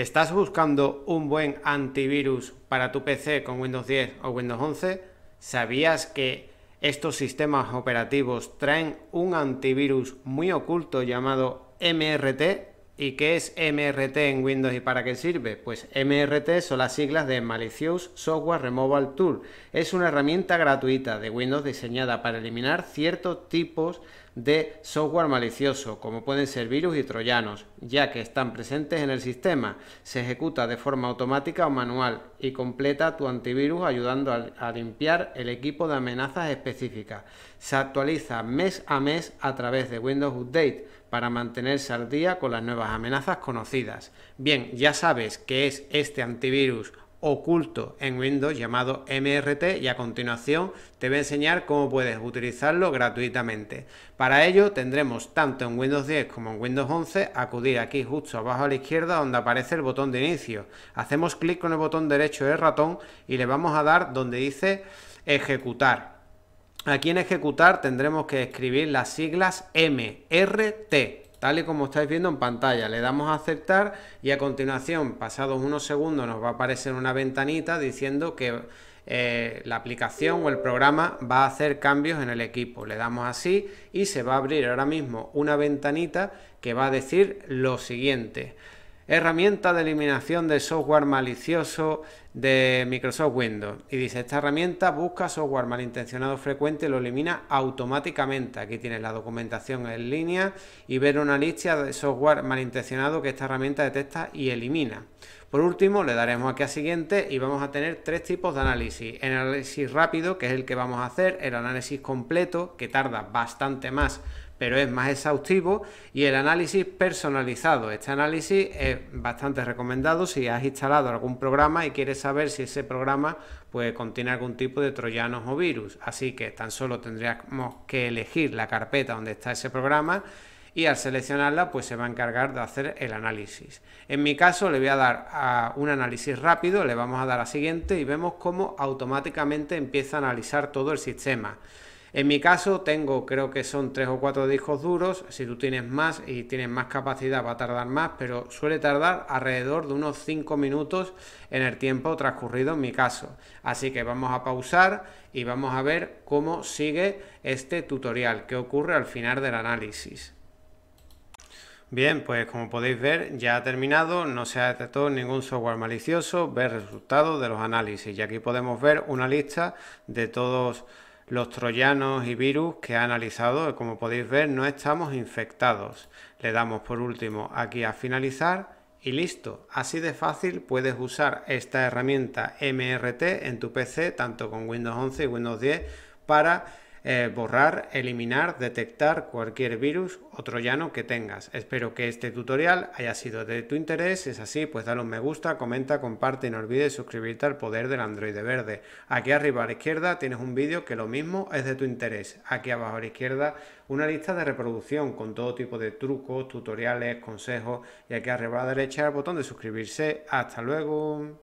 ¿Estás buscando un buen antivirus para tu PC con Windows 10 o Windows 11? ¿Sabías que estos sistemas operativos traen un antivirus muy oculto llamado MRT? ¿Y qué es MRT en Windows y para qué sirve? Pues MRT son las siglas de Malicious Software Removal Tool. Es una herramienta gratuita de Windows diseñada para eliminar ciertos tipos de software malicioso, como pueden ser virus y troyanos, ya que están presentes en el sistema. Se ejecuta de forma automática o manual y completa tu antivirus ayudando a, limpiar el equipo de amenazas específicas. Se actualiza mes a mes a través de Windows Update para mantenerse al día con las nuevas amenazas conocidas. Bien, ya sabes que es este antivirus oculto en Windows llamado MRT y a continuación te voy a enseñar cómo puedes utilizarlo gratuitamente. Para ello tendremos tanto en Windows 10 como en Windows 11 acudir aquí justo abajo a la izquierda donde aparece el botón de inicio. Hacemos clic con el botón derecho del ratón y le vamos a dar donde dice ejecutar. Aquí en ejecutar tendremos que escribir las siglas MRT tal y como estáis viendo en pantalla. Le damos a aceptar y a continuación, pasados unos segundos, nos va a aparecer una ventanita diciendo que eh, la aplicación o el programa va a hacer cambios en el equipo. Le damos así y se va a abrir ahora mismo una ventanita que va a decir lo siguiente herramienta de eliminación de software malicioso de Microsoft Windows. Y dice, esta herramienta busca software malintencionado frecuente y lo elimina automáticamente. Aquí tienes la documentación en línea y ver una lista de software malintencionado que esta herramienta detecta y elimina. Por último, le daremos aquí a siguiente y vamos a tener tres tipos de análisis. El análisis rápido, que es el que vamos a hacer, el análisis completo, que tarda bastante más pero es más exhaustivo y el análisis personalizado. Este análisis es bastante recomendado si has instalado algún programa y quieres saber si ese programa puede contiene algún tipo de troyanos o virus. Así que tan solo tendríamos que elegir la carpeta donde está ese programa y al seleccionarla pues se va a encargar de hacer el análisis. En mi caso le voy a dar a un análisis rápido, le vamos a dar a siguiente y vemos cómo automáticamente empieza a analizar todo el sistema. En mi caso tengo, creo que son tres o cuatro discos duros, si tú tienes más y tienes más capacidad va a tardar más, pero suele tardar alrededor de unos 5 minutos en el tiempo transcurrido en mi caso. Así que vamos a pausar y vamos a ver cómo sigue este tutorial, qué ocurre al final del análisis. Bien, pues como podéis ver ya ha terminado, no se ha detectado ningún software malicioso, ver resultados de los análisis y aquí podemos ver una lista de todos los troyanos y virus que ha analizado, como podéis ver, no estamos infectados. Le damos por último aquí a finalizar y listo. Así de fácil puedes usar esta herramienta MRT en tu PC, tanto con Windows 11 y Windows 10, para eh, borrar, eliminar, detectar cualquier virus o troyano que tengas. Espero que este tutorial haya sido de tu interés. Si es así, pues dale un me gusta, comenta, comparte y no olvides suscribirte al poder del Android verde. Aquí arriba a la izquierda tienes un vídeo que lo mismo es de tu interés. Aquí abajo a la izquierda una lista de reproducción con todo tipo de trucos, tutoriales, consejos y aquí arriba a la derecha el botón de suscribirse. Hasta luego.